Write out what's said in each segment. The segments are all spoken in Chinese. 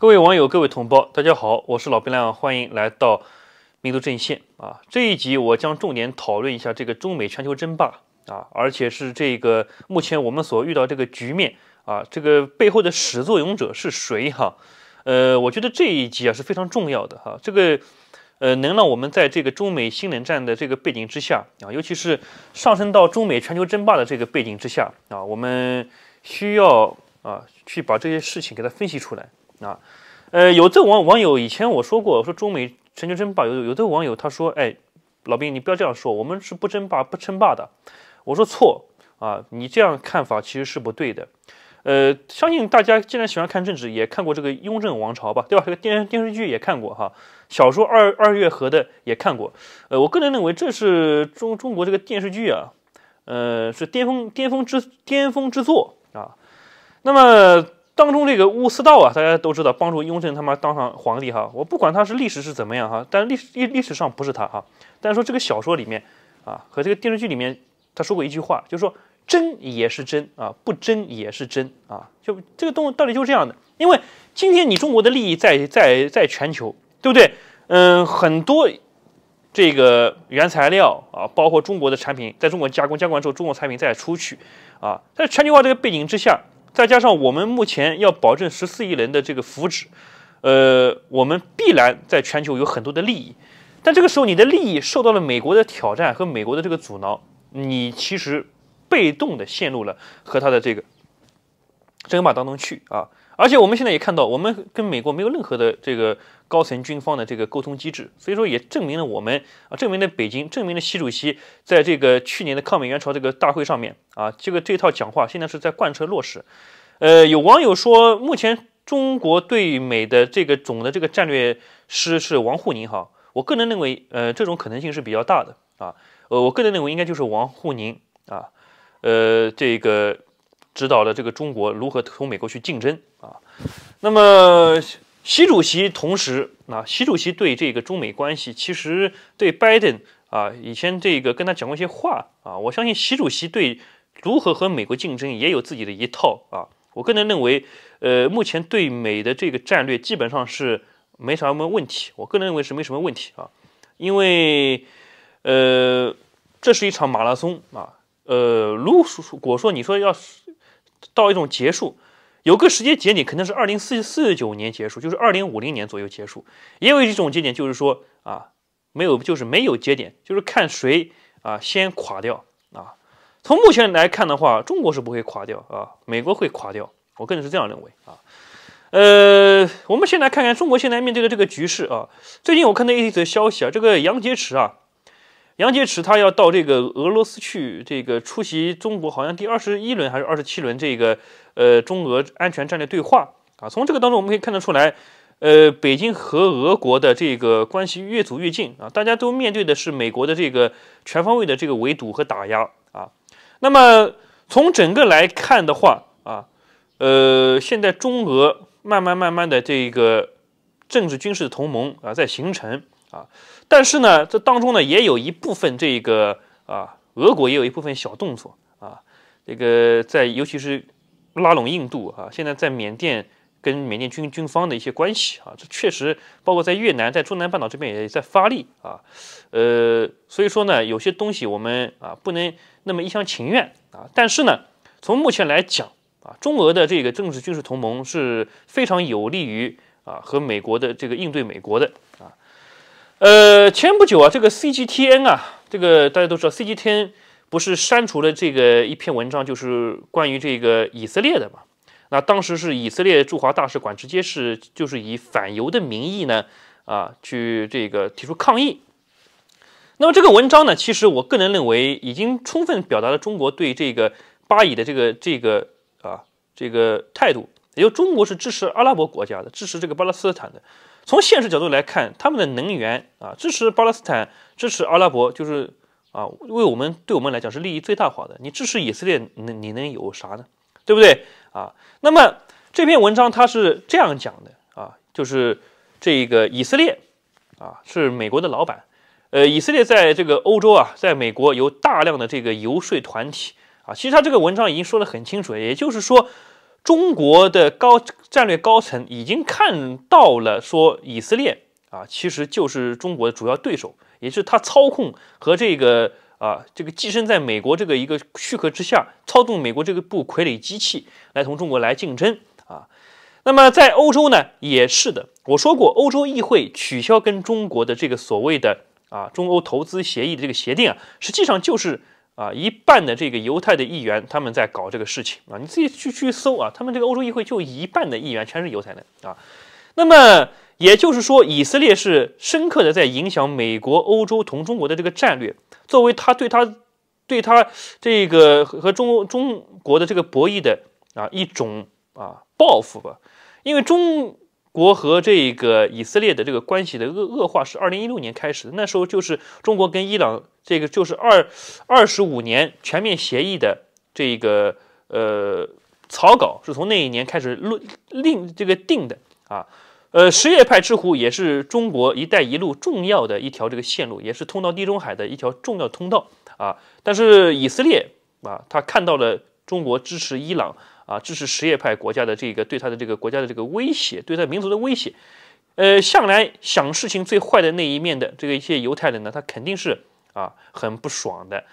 各位网友，各位同胞，大家好，我是老白亮，欢迎来到民族阵线啊！这一集我将重点讨论一下这个中美全球争霸啊，而且是这个目前我们所遇到这个局面啊，这个背后的始作俑者是谁哈？呃，我觉得这一集啊是非常重要的哈，这个呃能让我们在这个中美新冷战的这个背景之下啊，尤其是上升到中美全球争霸的这个背景之下啊，我们需要啊去把这些事情给它分析出来。啊，呃，有的网网友以前我说过，说中美全球争霸有有有的网友他说，哎，老兵你不要这样说，我们是不争霸不称霸的。我说错啊，你这样看法其实是不对的。呃，相信大家既然喜欢看政治，也看过这个雍正王朝吧，对吧？这个电电视剧也看过哈，小说二二月河的也看过。呃，我个人认为这是中中国这个电视剧啊，呃，是巅峰巅峰之巅峰之作啊。那么。当中这个乌斯道啊，大家都知道帮助雍正他妈当上皇帝哈。我不管他是历史是怎么样哈，但历历历史上不是他哈。但是说这个小说里面啊，和这个电视剧里面，他说过一句话，就是说真也是真啊，不真也是真啊。就这个东西道理就是这样的。因为今天你中国的利益在在在全球，对不对？嗯，很多这个原材料啊，包括中国的产品，在中国加工加工完之后，中国产品再出去啊，在全球化这个背景之下。再加上我们目前要保证十四亿人的这个福祉，呃，我们必然在全球有很多的利益，但这个时候你的利益受到了美国的挑战和美国的这个阻挠，你其实被动的陷入了和他的这个争霸当中去啊。而且我们现在也看到，我们跟美国没有任何的这个高层军方的这个沟通机制，所以说也证明了我们啊，证明了北京，证明了习主席在这个去年的抗美援朝这个大会上面啊，这个这套讲话现在是在贯彻落实。呃，有网友说，目前中国对美的这个总的这个战略师是王沪宁哈，我个人认为，呃，这种可能性是比较大的啊，呃，我个人认为应该就是王沪宁啊，呃，这个。指导了这个中国如何同美国去竞争啊，那么习主席同时啊，习主席对这个中美关系，其实对拜登啊，以前这个跟他讲过一些话啊，我相信习主席对如何和美国竞争也有自己的一套啊。我个人认为，呃，目前对美的这个战略基本上是没什么问题，我个人认为是没什么问题啊，因为呃，这是一场马拉松啊，呃，如果说你说要是到一种结束，有个时间节点，可能是二零四四九年结束，就是二零五零年左右结束。也有一种节点，就是说啊，没有，就是没有节点，就是看谁啊先垮掉啊。从目前来看的话，中国是不会垮掉啊，美国会垮掉，我个人是这样认为啊。呃，我们先来看看中国现在面对的这个局势啊。最近我看到一则消息啊，这个杨洁篪啊。杨洁篪他要到这个俄罗斯去，这个出席中国好像第二十一轮还是二十七轮这个呃中俄安全战略对话啊。从这个当中我们可以看得出来，呃，北京和俄国的这个关系越走越近啊。大家都面对的是美国的这个全方位的这个围堵和打压啊。那么从整个来看的话啊，呃，现在中俄慢慢慢慢的这个政治军事同盟啊在形成。啊，但是呢，这当中呢也有一部分这个啊，俄国也有一部分小动作啊，这个在尤其是拉拢印度啊，现在在缅甸跟缅甸军军方的一些关系啊，这确实包括在越南，在中南半岛这边也在发力啊，呃，所以说呢，有些东西我们啊不能那么一厢情愿啊，但是呢，从目前来讲啊，中俄的这个政治军事同盟是非常有利于啊和美国的这个应对美国的啊。呃，前不久啊，这个 CGTN 啊，这个大家都知道，CGTN 不是删除了这个一篇文章，就是关于这个以色列的嘛？那当时是以色列驻华大使馆直接是就是以反犹的名义呢，啊，去这个提出抗议。那么这个文章呢，其实我个人认为已经充分表达了中国对这个巴以的这个这个啊这个态度，也就中国是支持阿拉伯国家的，支持这个巴勒斯坦的。从现实角度来看，他们的能源啊，支持巴勒斯坦，支持阿拉伯，就是啊，为我们对我们来讲是利益最大化的。你支持以色列，能你能有啥呢？对不对啊？那么这篇文章它是这样讲的啊，就是这个以色列啊是美国的老板，呃，以色列在这个欧洲啊，在美国有大量的这个游说团体啊。其实他这个文章已经说得很清楚，也就是说。中国的高战略高层已经看到了，说以色列啊，其实就是中国的主要对手，也是他操控和这个啊这个寄生在美国这个一个躯壳之下，操纵美国这个部傀儡机器来同中国来竞争啊。那么在欧洲呢，也是的。我说过，欧洲议会取消跟中国的这个所谓的啊中欧投资协议的这个协定啊，实际上就是。啊，一半的这个犹太的议员，他们在搞这个事情啊，你自己去去搜啊，他们这个欧洲议会就一半的议员全是犹太人啊，那么也就是说，以色列是深刻的在影响美国、欧洲同中国的这个战略，作为他对他对他这个和中中国的这个博弈的啊一种啊报复吧，因为中。国和这个以色列的这个关系的恶恶化是二零一六年开始的，那时候就是中国跟伊朗这个就是二二十五年全面协议的这个呃草稿是从那一年开始论另这个定的啊，呃，什叶派之湖也是中国一带一路重要的一条这个线路，也是通到地中海的一条重要通道啊，但是以色列啊，他看到了中国支持伊朗。啊，支持什叶派国家的这个对他的这个国家的这个威胁，对他民族的威胁，呃，向来想事情最坏的那一面的这个一些犹太人呢，他肯定是啊很不爽的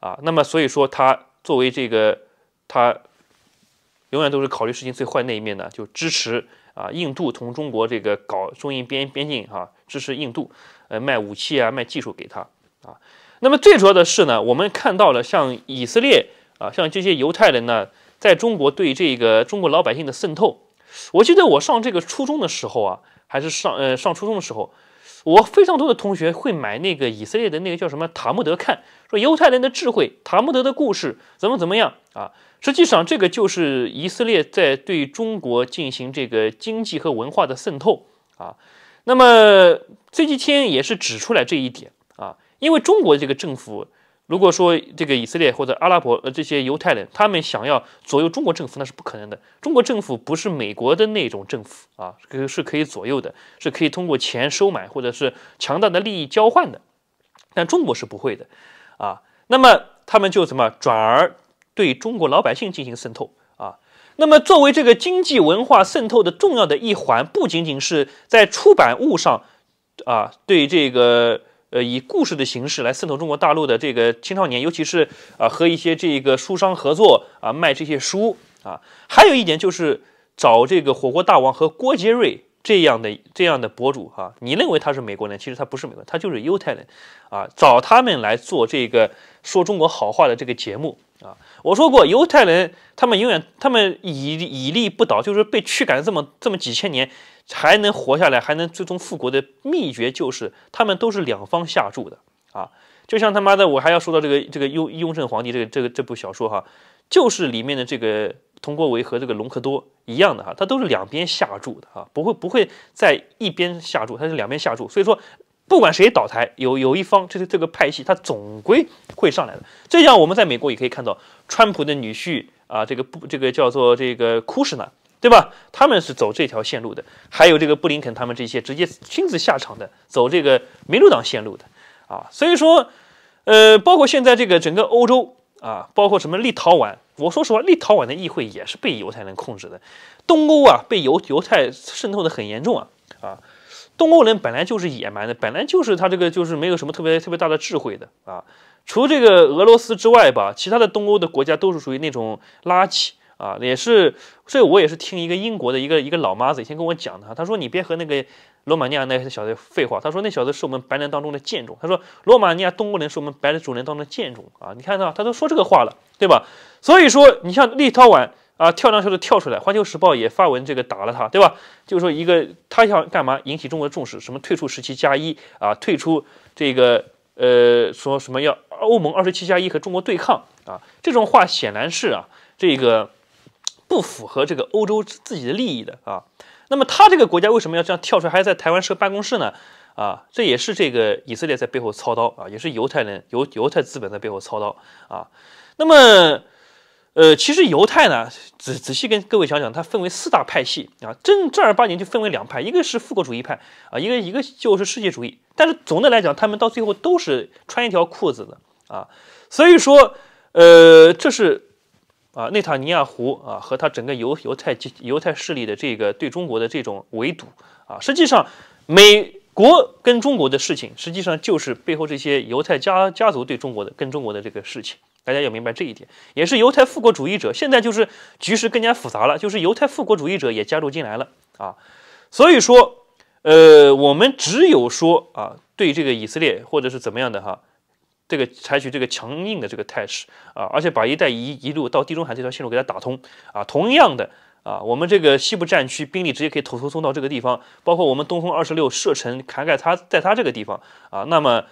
啊。那么所以说他作为这个他永远都是考虑事情最坏那一面呢，就支持啊印度同中国这个搞中印边边境啊，支持印度呃卖武器啊卖技术给他啊。那么最主要的是呢，我们看到了像以色列啊，像这些犹太人呢。在中国对这个中国老百姓的渗透，我记得我上这个初中的时候啊，还是上呃上初中的时候，我非常多的同学会买那个以色列的那个叫什么塔木德看，说犹太人的智慧，塔木德的故事怎么怎么样啊。实际上这个就是以色列在对中国进行这个经济和文化的渗透啊。那么这几天也是指出来这一点啊，因为中国这个政府。如果说这个以色列或者阿拉伯呃这些犹太人他们想要左右中国政府，那是不可能的。中国政府不是美国的那种政府啊，是是可以左右的，是可以通过钱收买或者是强大的利益交换的。但中国是不会的，啊，那么他们就怎么转而对中国老百姓进行渗透啊。那么作为这个经济文化渗透的重要的一环，不仅仅是在出版物上啊，对这个。呃，以故事的形式来渗透中国大陆的这个青少年，尤其是啊，和一些这个书商合作啊，卖这些书啊。还有一点就是找这个火锅大王和郭杰瑞这样的这样的博主哈，你认为他是美国人，其实他不是美国，人，他就是犹太人啊。找他们来做这个说中国好话的这个节目。啊，我说过，犹太人他们永远他们以以立不倒，就是被驱赶了这么这么几千年，还能活下来，还能最终复国的秘诀就是他们都是两方下注的啊。就像他妈的，我还要说到这个这个雍雍正皇帝这个这个这部小说哈，就是里面的这个佟国维和这个隆科多一样的哈，他都是两边下注的啊，不会不会在一边下注，他是两边下注，所以说。不管谁倒台，有有一方，这这个派系，他总归会上来的。这像我们在美国也可以看到，川普的女婿啊，这个不，这个叫做这个库什纳，对吧？他们是走这条线路的。还有这个布林肯，他们这些直接亲自下场的，走这个民主党线路的啊。所以说，呃，包括现在这个整个欧洲啊，包括什么立陶宛，我说实话，立陶宛的议会也是被犹太人控制的。东欧啊，被犹犹太渗透的很严重啊啊。东欧人本来就是野蛮的，本来就是他这个就是没有什么特别特别大的智慧的啊。除这个俄罗斯之外吧，其他的东欧的国家都是属于那种垃圾啊，也是。这我也是听一个英国的一个一个老妈子以前跟我讲的，他说：“你别和那个罗马尼亚那小子废话。”他说：“那小子是我们白人当中的贱种。”他说：“罗马尼亚东欧人是我们白人主人当中的贱种啊！”你看到他都说这个话了，对吧？所以说，你像立陶宛。啊，跳梁小丑跳出来，《环球时报》也发文，这个打了他，对吧？就是说，一个他想干嘛，引起中国的重视？什么退出十七加一啊？退出这个呃，说什么要欧盟二十七加一和中国对抗啊？这种话显然是啊，这个不符合这个欧洲自己的利益的啊。那么他这个国家为什么要这样跳出来，还在台湾设办公室呢？啊，这也是这个以色列在背后操刀啊，也是犹太人、犹犹太资本在背后操刀啊。那么。呃，其实犹太呢，仔仔细跟各位讲讲，它分为四大派系啊，正正儿八经就分为两派，一个是复国主义派啊，一个一个就是世界主义。但是总的来讲，他们到最后都是穿一条裤子的啊，所以说，呃，这是啊，内塔尼亚胡啊和他整个犹犹太犹太势力的这个对中国的这种围堵啊，实际上美国跟中国的事情，实际上就是背后这些犹太家家族对中国的跟中国的这个事情。大家要明白这一点，也是犹太复国主义者。现在就是局势更加复杂了，就是犹太复国主义者也加入进来了啊。所以说，呃，我们只有说啊，对这个以色列或者是怎么样的哈，这个采取这个强硬的这个态势啊，而且把一带一一路到地中海这条线路给它打通啊。同样的啊，我们这个西部战区兵力直接可以投投送到这个地方，包括我们东风二十六射程涵盖它在它这个地方啊。那么，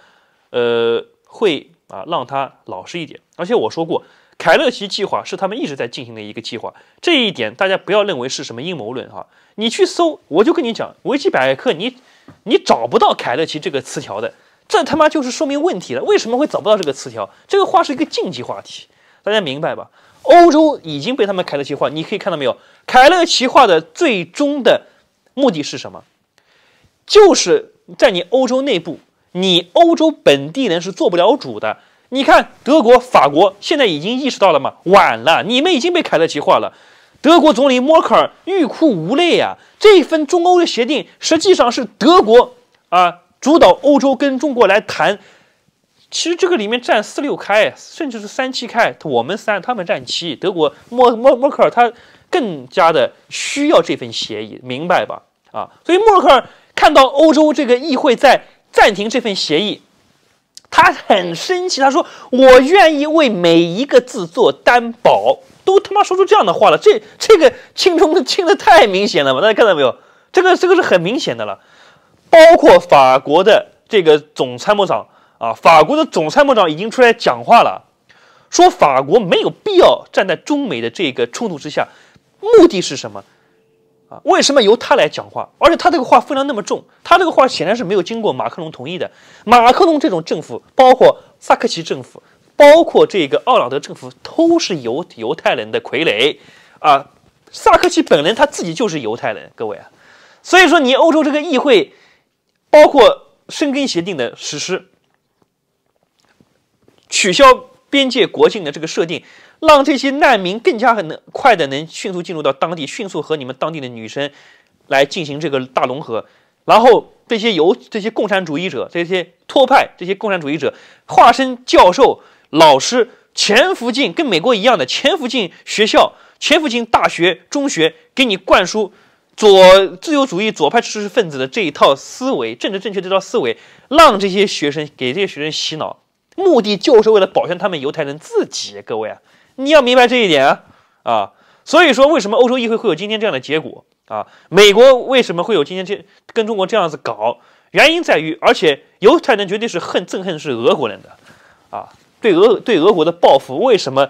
呃，会。啊，让他老实一点。而且我说过，凯勒奇计划是他们一直在进行的一个计划，这一点大家不要认为是什么阴谋论哈。你去搜，我就跟你讲，维基百科，你你找不到凯勒奇这个词条的，这他妈就是说明问题了。为什么会找不到这个词条？这个话是一个禁忌话题，大家明白吧？欧洲已经被他们凯勒奇化，你可以看到没有？凯勒奇化的最终的目的是什么？就是在你欧洲内部。你欧洲本地人是做不了主的。你看，德国、法国现在已经意识到了吗？晚了，你们已经被凯特极化了。德国总理默克尔欲哭无泪啊！这份中欧的协定实际上是德国啊主导欧洲跟中国来谈。其实这个里面占四六开，甚至是三七开，我们三，他们占七。德国默默默克尔他更加的需要这份协议，明白吧？啊，所以默克尔看到欧洲这个议会在。暂停这份协议，他很生气。他说：“我愿意为每一个字做担保。”都他妈说出这样的话了，这这个亲中亲的太明显了吧？大家看到没有？这个这个是很明显的了。包括法国的这个总参谋长啊，法国的总参谋长已经出来讲话了，说法国没有必要站在中美的这个冲突之下。目的是什么？啊，为什么由他来讲话？而且他这个话分量那么重，他这个话显然是没有经过马克龙同意的。马克龙这种政府，包括萨克奇政府，包括这个奥朗德政府，都是犹犹太人的傀儡，啊，萨克奇本人他自己就是犹太人，各位啊，所以说你欧洲这个议会，包括申根协定的实施，取消边界国境的这个设定。让这些难民更加很快的能迅速进入到当地，迅速和你们当地的女生来进行这个大融合。然后这些犹这些共产主义者，这些托派，这些共产主义者化身教授、老师，潜伏进跟美国一样的潜伏进学校、潜伏进大学、中学，给你灌输左自由主义、左派知识分子的这一套思维、政治正确这套思维，让这些学生给这些学生洗脑，目的就是为了保全他们犹太人自己。各位啊！你要明白这一点啊，啊，所以说为什么欧洲议会会有今天这样的结果啊？美国为什么会有今天这跟中国这样子搞？原因在于，而且犹太人绝对是恨、憎恨是俄国人的，啊，对俄对俄国的报复为什么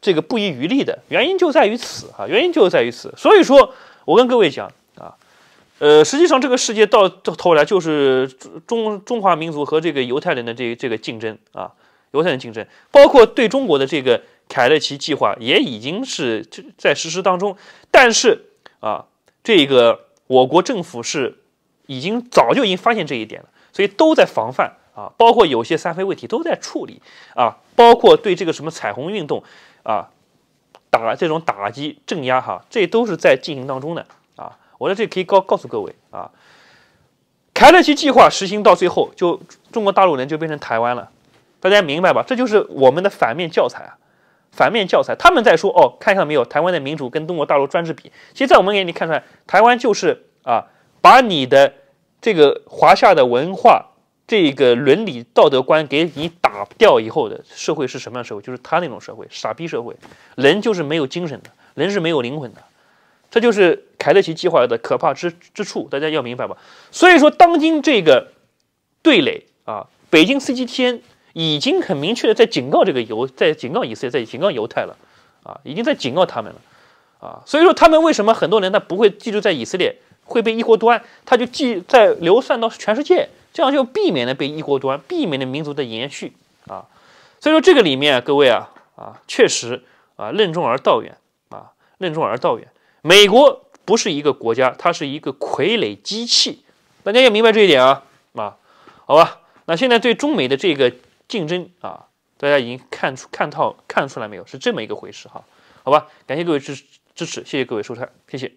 这个不遗余力的？原因就在于此啊，原因就在于此。所以说，我跟各位讲啊，呃，实际上这个世界到到头来就是中中华民族和这个犹太人的这这个竞争啊，犹太人竞争，包括对中国的这个。凯勒奇计划也已经是在实施当中，但是啊，这个我国政府是已经早就已经发现这一点了，所以都在防范啊，包括有些三非问题都在处理啊，包括对这个什么彩虹运动啊，打这种打击镇压哈，这都是在进行当中的啊。我在这可以告告诉各位啊，凯勒奇计划实行到最后，就中国大陆人就变成台湾了，大家明白吧？这就是我们的反面教材啊。反面教材，他们在说哦，看看没有，台湾的民主跟中国大陆专制比，其实在我们眼里看出来，台湾就是啊，把你的这个华夏的文化、这个伦理道德观给你打掉以后的社会是什么样的社会？就是他那种社会，傻逼社会，人就是没有精神的，人是没有灵魂的，这就是凯勒奇计划的可怕之之处，大家要明白吧？所以说，当今这个对垒啊，北京 c g t n 已经很明确的在警告这个犹在警告以色列在警告犹太了，啊，已经在警告他们了，啊，所以说他们为什么很多人他不会记住在以色列会被一锅端，他就记在流散到全世界，这样就避免了被一锅端，避免了民族的延续啊，所以说这个里面啊，各位啊啊，确实啊，任重而道远啊，任重而道远，美国不是一个国家，它是一个傀儡机器，大家要明白这一点啊啊，好吧，那现在对中美的这个。竞争啊，大家已经看出、看透、看出来没有？是这么一个回事哈，好吧？感谢各位支支持，谢谢各位收看，谢谢。